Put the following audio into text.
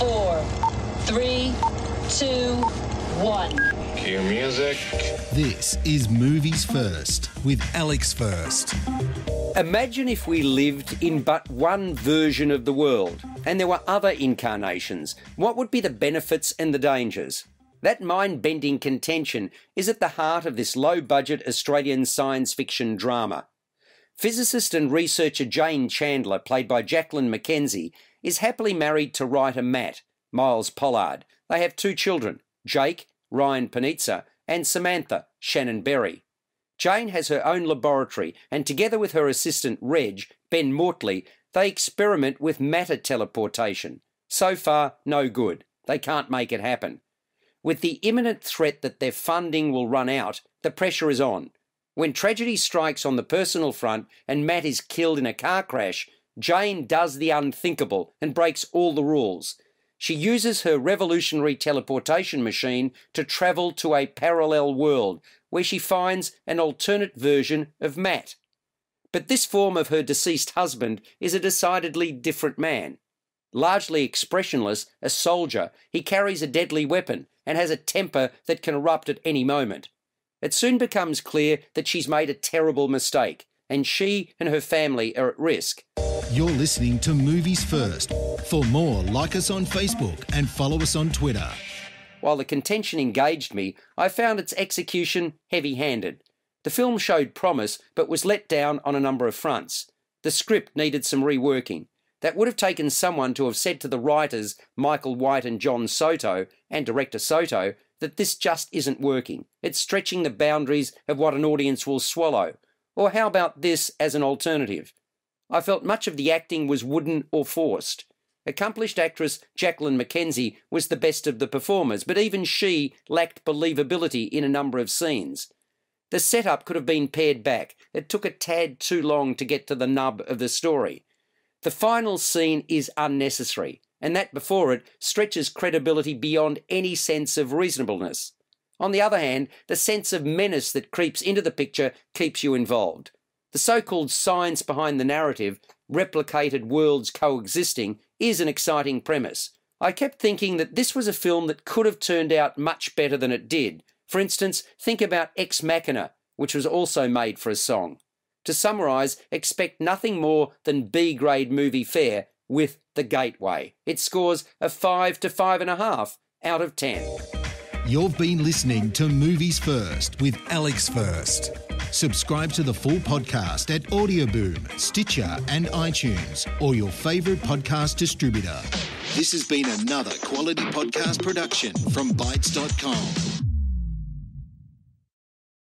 four, three, two, one. Cue music. This is Movies First with Alex First. Imagine if we lived in but one version of the world and there were other incarnations. What would be the benefits and the dangers? That mind bending contention is at the heart of this low budget Australian science fiction drama. Physicist and researcher Jane Chandler, played by Jacqueline McKenzie, is happily married to writer Matt, Miles Pollard. They have two children, Jake, Ryan Panizza, and Samantha, Shannon Berry. Jane has her own laboratory, and together with her assistant Reg, Ben Mortley, they experiment with matter teleportation. So far, no good. They can't make it happen. With the imminent threat that their funding will run out, the pressure is on. When tragedy strikes on the personal front and Matt is killed in a car crash, Jane does the unthinkable and breaks all the rules. She uses her revolutionary teleportation machine to travel to a parallel world where she finds an alternate version of Matt. But this form of her deceased husband is a decidedly different man. Largely expressionless, a soldier, he carries a deadly weapon and has a temper that can erupt at any moment. It soon becomes clear that she's made a terrible mistake, and she and her family are at risk. You're listening to Movies First. For more, like us on Facebook and follow us on Twitter. While the contention engaged me, I found its execution heavy handed. The film showed promise, but was let down on a number of fronts. The script needed some reworking. That would have taken someone to have said to the writers, Michael White and John Soto, and director Soto, that this just isn't working. It's stretching the boundaries of what an audience will swallow. Or how about this as an alternative? I felt much of the acting was wooden or forced. Accomplished actress Jacqueline McKenzie was the best of the performers, but even she lacked believability in a number of scenes. The setup could have been pared back. It took a tad too long to get to the nub of the story. The final scene is unnecessary, and that before it stretches credibility beyond any sense of reasonableness. On the other hand, the sense of menace that creeps into the picture keeps you involved. The so called science behind the narrative, replicated worlds coexisting, is an exciting premise. I kept thinking that this was a film that could have turned out much better than it did. For instance, think about Ex Machina, which was also made for a song. To summarise, expect nothing more than B grade movie fare with The Gateway. It scores a 5 to 5.5 out of 10. You've been listening to Movies First with Alex First. Subscribe to the full podcast at Audioboom, Stitcher, and iTunes, or your favourite podcast distributor. This has been another quality podcast production from Bytes.com.